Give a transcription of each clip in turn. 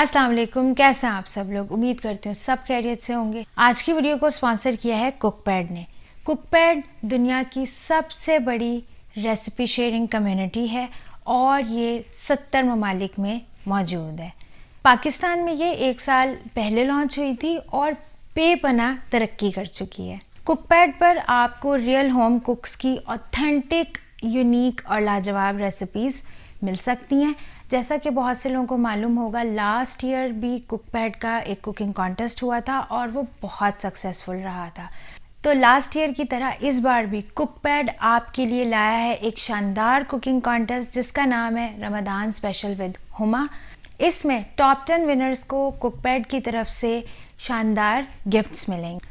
अस्सलाम वालेकुम कैसे हैं आप सब लोग उम्मीद करती हूँ सब खैरियत से होंगे आज की वीडियो को स्पॉन्सर किया है कुकपैड ने कुकपैड दुनिया की सबसे बड़ी रेसिपी शेयरिंग कम्युनिटी है और ये सत्तर ममालिक में मौजूद है पाकिस्तान में ये एक साल पहले लॉन्च हुई थी और बेपना तरक्की कर चुकी है कुकपैड पर आपको रियल होम कुक्स की ऑथेंटिक यूनिक और लाजवाब रेसिपीज़ मिल सकती हैं जैसा कि बहुत से लोगों को मालूम होगा लास्ट ईयर भी कुकपैड का एक कुकिंग कॉन्टेस्ट हुआ था और वो बहुत सक्सेसफुल रहा था तो लास्ट ईयर की तरह इस बार भी कुकपैड आपके लिए लाया है एक शानदार कुकिंग कॉन्टेस्ट जिसका नाम है रमदान स्पेशल विद हुमा इसमें टॉप टेन विनर्स को कुकपैड की तरफ से शानदार गिफ्ट्स मिलेंगे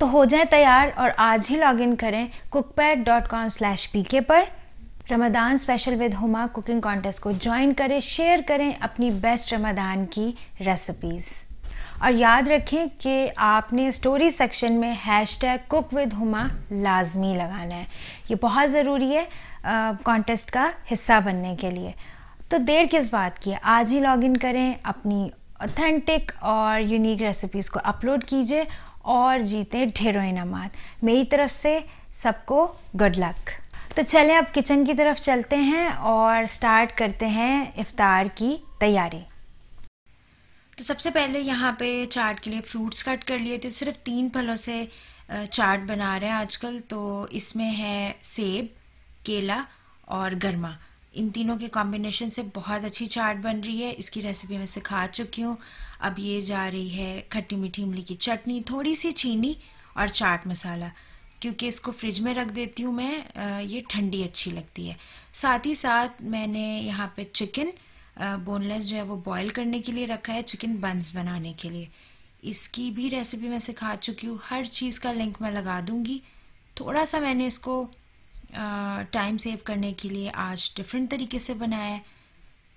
तो हो जाए तैयार और आज ही लॉगिन करें Cookpad dot com slash P K पर Ramadan special with Huma cooking contest को ज्वाइन करें शेयर करें अपनी बेस्ट रमदान की रेसिपीज़ और याद रखें कि आपने स्टोरी सेक्शन में hashtag cook with Huma लाजमी लगाना है ये बहुत ज़रूरी है कॉन्टेस्ट का हिस्सा बनने के लिए तो देर किस बात की है आज ही लॉगिन करें अपनी ऑथेंटिक और यूनिक रेसिपीज़ को अपलोड कीजिए और जीतें ढेरों इनाम मेरी तरफ से सबको गुड लक तो चलें अब किचन की तरफ चलते हैं और स्टार्ट करते हैं इफ्तार की तैयारी तो सबसे पहले यहाँ पे चाट के लिए फ्रूट्स कट कर लिए थे सिर्फ तीन फलों से चाट बना रहे हैं आजकल तो इसमें है सेब केला और गरमा इन तीनों के कॉम्बिनेशन से बहुत अच्छी चाट बन रही है इसकी रेसिपी मैं सिखा चुकी हूँ अब ये जा रही है खट्टी मीठी इमली की चटनी थोड़ी सी चीनी और चाट मसाला क्योंकि इसको फ्रिज में रख देती हूँ मैं ये ठंडी अच्छी लगती है साथ ही साथ मैंने यहाँ पे चिकन बोनलेस जो है वो बॉईल करने के लिए रखा है चिकन बंस बनाने के लिए इसकी भी रेसिपी मैं सिखा चुकी हूँ हर चीज़ का लिंक मैं लगा दूँगी थोड़ा सा मैंने इसको टाइम सेव करने के लिए आज डिफरेंट तरीके से बनाया है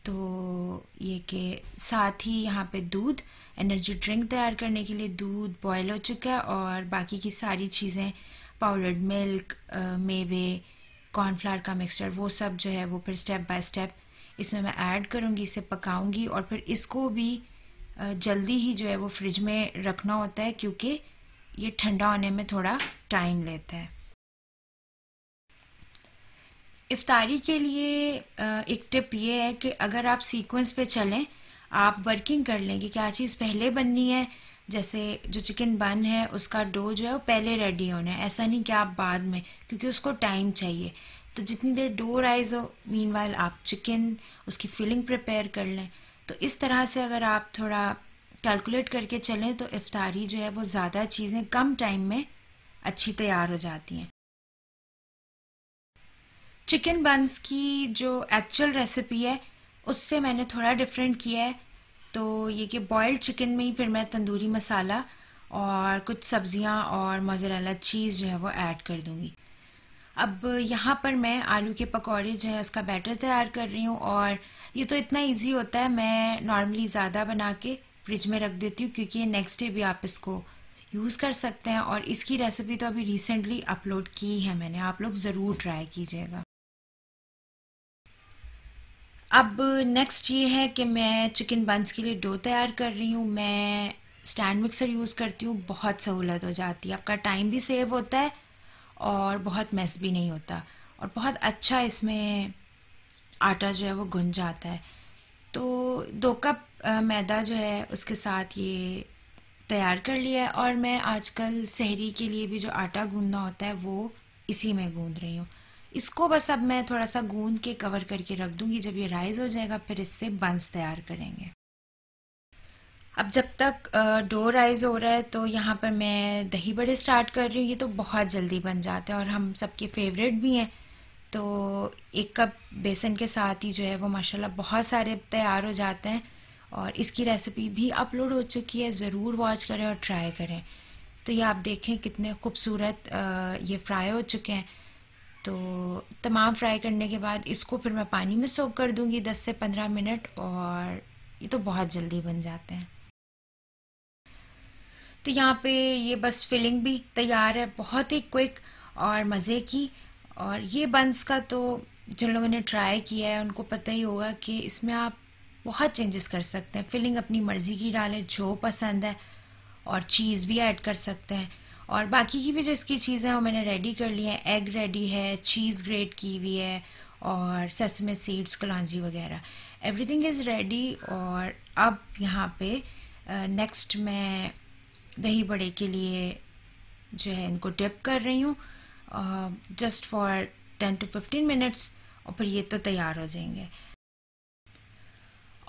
तो ये कि साथ ही यहाँ पे दूध एनर्जी ड्रिंक तैयार करने के लिए दूध बॉयल हो चुका है और बाकी की सारी चीज़ें पाउडर्ड मिल्क uh, मेवे कॉर्नफ्लावर का मिक्सचर वो सब जो है वो फिर स्टेप बाय स्टेप इसमें मैं ऐड करूँगी इसे पकाऊँगी और फिर इसको भी जल्दी ही जो है वो फ्रिज में रखना होता है क्योंकि ये ठंडा होने में थोड़ा टाइम लेता है इफ्तारी के लिए एक टिप ये है कि अगर आप सीक्वेंस पे चलें आप वर्किंग कर लें कि क्या चीज़ पहले बननी है जैसे जो चिकन बन है उसका डो जो है वो पहले रेडी होना है ऐसा नहीं कि आप बाद में क्योंकि उसको टाइम चाहिए तो जितनी देर डो राइज हो मीन आप चिकन उसकी फिलिंग प्रिपेयर कर लें तो इस तरह से अगर आप थोड़ा कैलकुलेट करके चलें तो इफ्तारी जो है वो ज़्यादा चीज़ें कम टाइम में अच्छी तैयार हो जाती हैं चिकन बंस की जो एक्चुअल रेसिपी है उससे मैंने थोड़ा डिफरेंट किया है तो ये कि बॉयल्ड चिकन में ही फिर मैं तंदूरी मसाला और कुछ सब्ज़ियाँ और मोजरेला चीज़ जो है वो ऐड कर दूँगी अब यहाँ पर मैं आलू के पकौड़े जो है उसका बैटर तैयार कर रही हूँ और ये तो इतना इजी होता है मैं नॉर्मली ज़्यादा बना के फ्रिज में रख देती हूँ क्योंकि नेक्स्ट डे भी आप इसको यूज़ कर सकते हैं और इसकी रेसिपी तो अभी रिसेंटली अपलोड की है मैंने आप लोग ज़रूर ट्राई कीजिएगा अब नेक्स्ट ये है कि मैं चिकन बंस के लिए डो तैयार कर रही हूँ मैं स्टैंड मिक्सर यूज़ करती हूँ बहुत सहूलत हो जाती है आपका टाइम भी सेव होता है और बहुत मेस भी नहीं होता और बहुत अच्छा इसमें आटा जो है वो गुन जाता है तो दो कप मैदा जो है उसके साथ ये तैयार कर लिया है और मैं आजकल शहरी के लिए भी जो आटा गूंदना होता है वो इसी में गूँध रही हूँ इसको बस अब मैं थोड़ा सा गूंद के कवर करके रख दूंगी जब ये राइज़ हो जाएगा फिर इससे बंस तैयार करेंगे अब जब तक डो राइज़ हो रहा है तो यहाँ पर मैं दही बड़े स्टार्ट कर रही हूँ ये तो बहुत जल्दी बन जाते हैं और हम सबके फेवरेट भी हैं तो एक कप बेसन के साथ ही जो है वो माशाल्लाह बहुत सारे तैयार हो जाते हैं और इसकी रेसिपी भी अपलोड हो चुकी है ज़रूर वॉच करें और ट्राई करें तो ये आप देखें कितने खूबसूरत ये फ्राई हो चुके हैं तो तमाम फ्राई करने के बाद इसको फिर मैं पानी में सोक कर दूंगी दस से पंद्रह मिनट और ये तो बहुत जल्दी बन जाते हैं तो यहाँ पे ये बस फिलिंग भी तैयार है बहुत ही क्विक और मज़े की और ये बंस का तो जिन लोगों ने ट्राई किया है उनको पता ही होगा कि इसमें आप बहुत चेंजेस कर सकते हैं फिलिंग अपनी मर्ज़ी की डालें जो पसंद है और चीज़ भी ऐड कर सकते हैं और बाकी की भी जो इसकी चीज़ें हैं वो मैंने रेडी कर ली हैं एग रेडी है चीज़ ग्रेट की हुई है और ससमे सीड्स कलांजी वगैरह एवरीथिंग इज़ रेडी और अब यहाँ पे नेक्स्ट uh, मैं दही बड़े के लिए जो है इनको डिप कर रही हूँ just for ten to fifteen minutes और फिर ये तो तैयार हो जाएंगे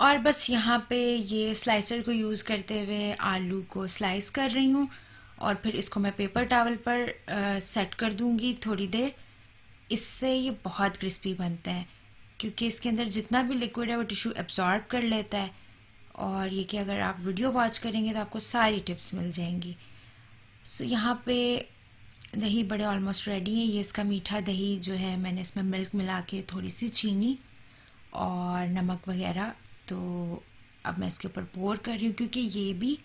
और बस यहाँ पे ये स्लाइसर को यूज़ करते हुए आलू को स्लाइस कर रही हूँ और फिर इसको मैं पेपर टावल पर आ, सेट कर दूँगी थोड़ी देर इससे ये बहुत क्रिस्पी बनते हैं क्योंकि इसके अंदर जितना भी लिक्विड है वो टिश्यू एब्जॉर्ब कर लेता है और ये कि अगर आप वीडियो वॉच करेंगे तो आपको सारी टिप्स मिल जाएंगी सो so, यहाँ पे दही बड़े ऑलमोस्ट रेडी हैं ये इसका मीठा दही जो है मैंने इसमें मिल्क मिला के थोड़ी सी चीनी और नमक वगैरह तो अब मैं इसके ऊपर पोर कर रही हूँ क्योंकि ये भी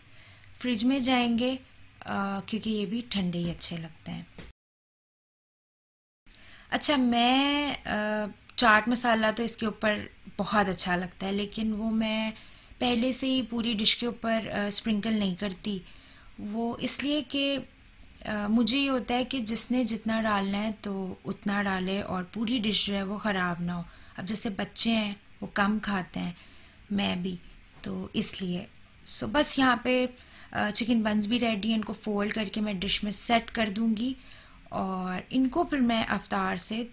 फ्रिज में जाएंगे क्योंकि ये भी ठंडे ही अच्छे लगते हैं अच्छा मैं चाट मसाला तो इसके ऊपर बहुत अच्छा लगता है लेकिन वो मैं पहले से ही पूरी डिश के ऊपर स्प्रिंकल नहीं करती वो इसलिए कि मुझे ये होता है कि जिसने जितना डालना है तो उतना डाले और पूरी डिश जो है वो ख़राब ना हो अब जैसे बच्चे हैं वो कम खाते हैं मैं भी तो इसलिए सो बस यहाँ पे चिकन बंस भी रेडी हैं इनको फोल्ड करके मैं डिश में सेट कर दूँगी और इनको फिर मैं अवतार से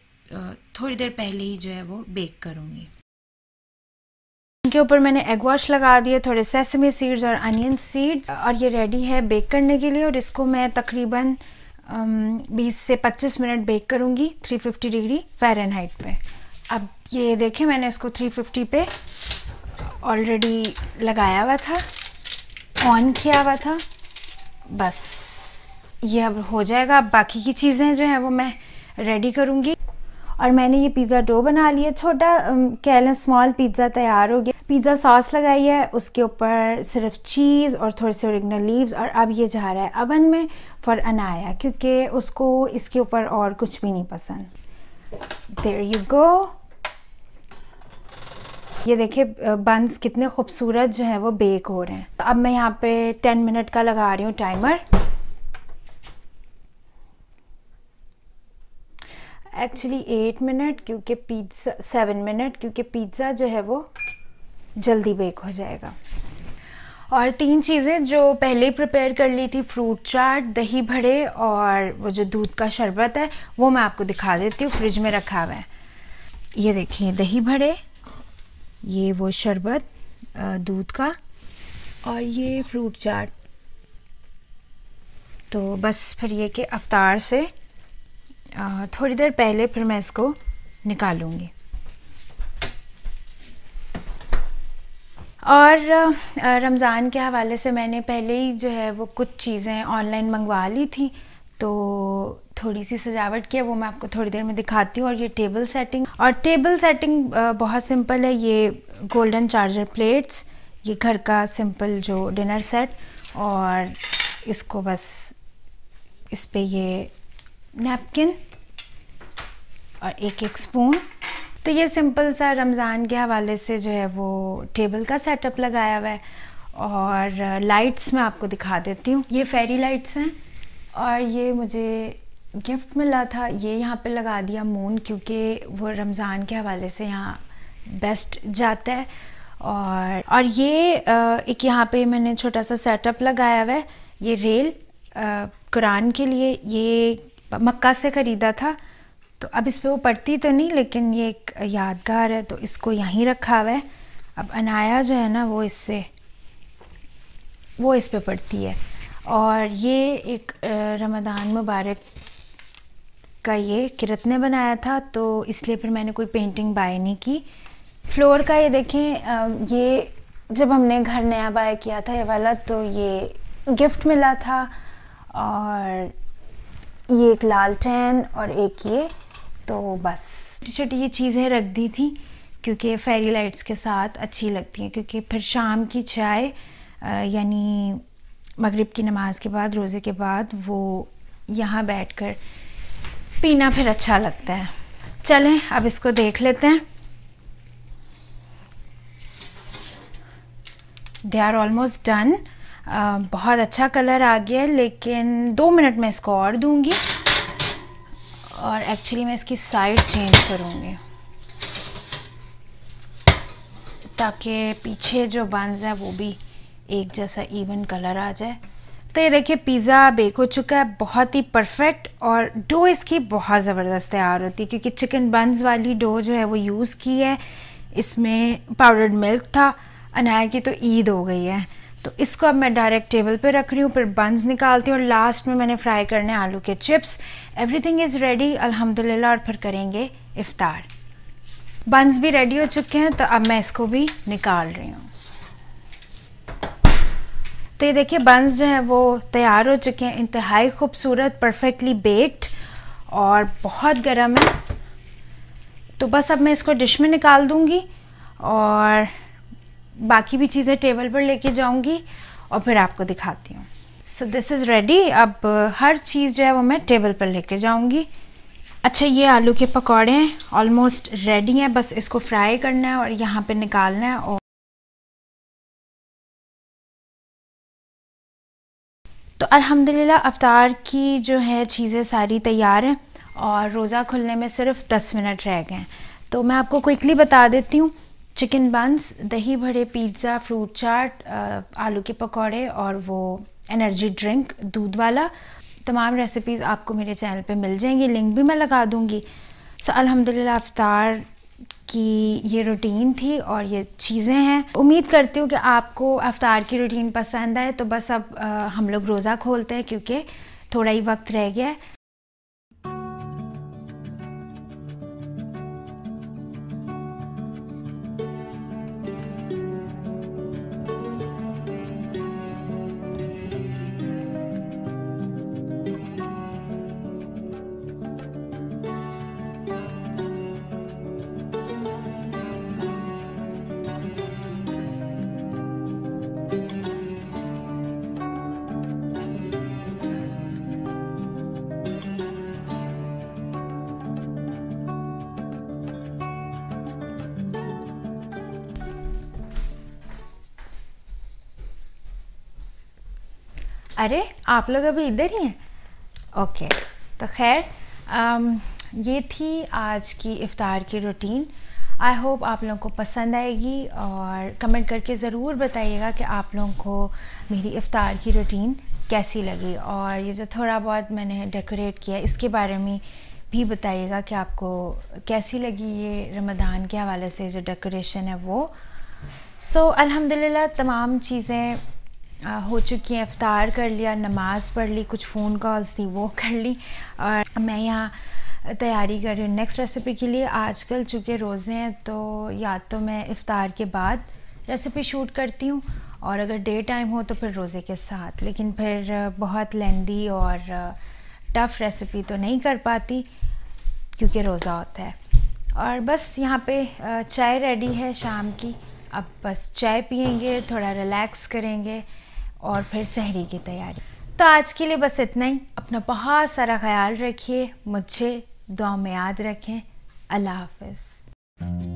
थोड़ी देर पहले ही जो है वो बेक करूँगी इनके ऊपर मैंने एग वॉश लगा दिए थोड़े सेसमी सीड्स और अनियन सीड्स और ये रेडी है बेक करने के लिए और इसको मैं तकरीबन बीस से पच्चीस मिनट बेक करूँगी 350 डिग्री फ़ारेनहाइट पे अब ये देखें मैंने इसको 350 पे ऑलरेडी लगाया हुआ था ऑन किया हुआ था बस ये अब हो जाएगा अब बाकी की चीज़ें जो हैं वो मैं रेडी करूँगी और मैंने ये पिज़्ज़ा डो बना लिया छोटा कह लें स्मॉल पिज़्ज़ा तैयार हो गया पिज़्ज़ा सॉस लगाई है उसके ऊपर सिर्फ चीज़ और थोड़े से ओरिजिनल लीव्स और अब ये जा रहा है अवन में फॉर अनाया क्योंकि उसको इसके ऊपर और कुछ भी नहीं पसंद देर यू गो ये देखिए बंस कितने खूबसूरत जो हैं वो बेक हो रहे हैं तो अब मैं यहाँ पे टेन मिनट का लगा रही हूँ टाइमर एक्चुअली एट मिनट क्योंकि पिज्ज़ा सेवन मिनट क्योंकि पिज़्ज़ा जो है वो जल्दी बेक हो जाएगा और तीन चीज़ें जो पहले ही प्रिपेयर कर ली थी फ्रूट चाट दही भड़े और वो जो दूध का शरबत है वो मैं आपको दिखा देती हूँ फ्रिज में रखा हुआ है ये देखिए दही भड़े ये वो शरबत दूध का और ये फ्रूट चाट तो बस फिर ये कि अवतार से थोड़ी देर पहले फिर मैं इसको निकालूँगी और रमज़ान के हवाले से मैंने पहले ही जो है वो कुछ चीज़ें ऑनलाइन मंगवा ली थी तो थोड़ी सी सजावट की है वो मैं आपको थोड़ी देर में दिखाती हूँ और ये टेबल सेटिंग और टेबल सेटिंग बहुत सिंपल है ये गोल्डन चार्जर प्लेट्स ये घर का सिंपल जो डिनर सेट और इसको बस इस पर ये नैपकिन और एक एक स्पून तो ये सिंपल सा रमज़ान के हवाले से जो है वो टेबल का सेटअप लगाया हुआ है और लाइट्स मैं आपको दिखा देती हूँ ये फेरी लाइट्स हैं और ये मुझे गिफ्ट मिला था ये यहाँ पे लगा दिया मून क्योंकि वो रमज़ान के हवाले से यहाँ बेस्ट जाता है और और ये एक यहाँ पे मैंने छोटा सा सेटअप लगाया हुआ है ये रेल कुरान के लिए ये मक्का से ख़रीदा था तो अब इस पर वो पढ़ती तो नहीं लेकिन ये एक यादगार है तो इसको यहीं रखा हुआ है अब अनाया जो है ना वो इससे वो इस पर पढ़ती है और ये एक रमदान मुबारक का ये किरत ने बनाया था तो इसलिए फिर मैंने कोई पेंटिंग बाय नहीं की फ्लोर का ये देखें ये जब हमने घर नया बाय किया था ये वाला तो ये गिफ्ट मिला था और ये एक लाल टैन और एक ये तो बस छोटी छोटी ये चीज़ें रख दी थी क्योंकि फेरी लाइट्स के साथ अच्छी लगती हैं क्योंकि फिर शाम की चाय यानी मगरिब की नमाज़ के बाद रोज़े के बाद वो यहाँ बैठकर पीना फिर अच्छा लगता है चलें अब इसको देख लेते हैं दे आर ऑलमोस्ट डन बहुत अच्छा कलर आ गया है लेकिन दो मिनट में इसको और दूंगी और एक्चुअली मैं इसकी साइड चेंज करूँगी ताकि पीछे जो बंस है वो भी एक जैसा इवन कलर आ जाए तो ये देखिए पिज़्ज़ा बेक हो चुका है बहुत ही परफेक्ट और डो इसकी बहुत ज़बरदस्त तैयार होती है क्योंकि चिकन बंस वाली डो जो है वो यूज़ की है इसमें पाउडर्ड मिल्क था अनाया की तो ईद हो गई है तो इसको अब मैं डायरेक्ट टेबल पे रख रही हूँ फिर बंस निकालती हूँ और लास्ट में मैंने फ्राई करने आलू के चिप्स एवरीथिंग इज़ रेडी अल्हम्दुलिल्लाह और फिर करेंगे इफ़ार बंस भी रेडी हो चुके हैं तो अब मैं इसको भी निकाल रही हूँ तो ये देखिए बंस जो हैं वो तैयार हो चुके हैं इंतहाई खूबसूरत परफेक्टली बेक्ड और बहुत गर्म है तो बस अब मैं इसको डिश में निकाल दूँगी और बाकी भी चीज़ें टेबल पर लेके जाऊँगी और फिर आपको दिखाती हूँ सो दिस इज़ रेडी अब हर चीज़ जो है वो मैं टेबल पर लेके जाऊँगी अच्छा ये आलू के पकौड़े हैं ऑलमोस्ट रेडी हैं बस इसको फ्राई करना है और यहाँ पर निकालना है और तो अल्हम्दुलिल्लाह अवतार की जो है चीज़ें सारी तैयार हैं और रोज़ा खुलने में सिर्फ दस मिनट रह गए हैं तो मैं आपको क्विकली बता देती हूँ चिकन बंस दही भरे पिज़्ज़ा फ्रूट चाट आलू के पकौड़े और वो एनर्जी ड्रिंक दूध वाला तमाम रेसिपीज़ आपको मेरे चैनल पे मिल जाएंगी लिंक भी मैं लगा दूँगी सो अलहमदिल्ला अवतार अफ्तार कि ये रूटीन थी और ये चीज़ें हैं उम्मीद करती हूँ कि आपको अवतार की रूटीन पसंद आए तो बस अब आ, हम लोग रोज़ा खोलते हैं क्योंकि थोड़ा ही वक्त रह गया है अरे आप लोग अभी इधर ही हैं ओके तो खैर um, ये थी आज की इफ़ार की रूटीन आई होप आप लोगों को पसंद आएगी और कमेंट करके ज़रूर बताइएगा कि आप लोगों को मेरी इफ़ार की रूटीन कैसी लगी और ये जो थोड़ा बहुत मैंने डेकोरेट किया इसके बारे में भी बताइएगा कि आपको कैसी लगी ये रमदान के हवाले से जो डेकोरेशन है वो सो so, अल्हम्दुलिल्लाह तमाम चीज़ें हो चुकी हैं अफ्तार कर लिया नमाज़ पढ़ ली कुछ फ़ोन कॉल्स थी वो कर ली और मैं यहाँ तैयारी कर रही हूँ नेक्स्ट रेसिपी के लिए आजकल चूँकि रोज़े हैं तो या तो मैं इफ़ार के बाद रेसिपी शूट करती हूँ और अगर डे टाइम हो तो फिर रोज़े के साथ लेकिन फिर बहुत लेंदी और टफ़ रेसिपी तो नहीं कर पाती क्योंकि रोज़ा होता है और बस यहाँ पे चाय रेडी है शाम की अब बस चाय पियेंगे थोड़ा रिलैक्स करेंगे और फिर सहरी की तैयारी तो आज के लिए बस इतना ही अपना बहुत सारा ख्याल रखिए मुझे दुआ में याद रखें अल्लाह हाफिज़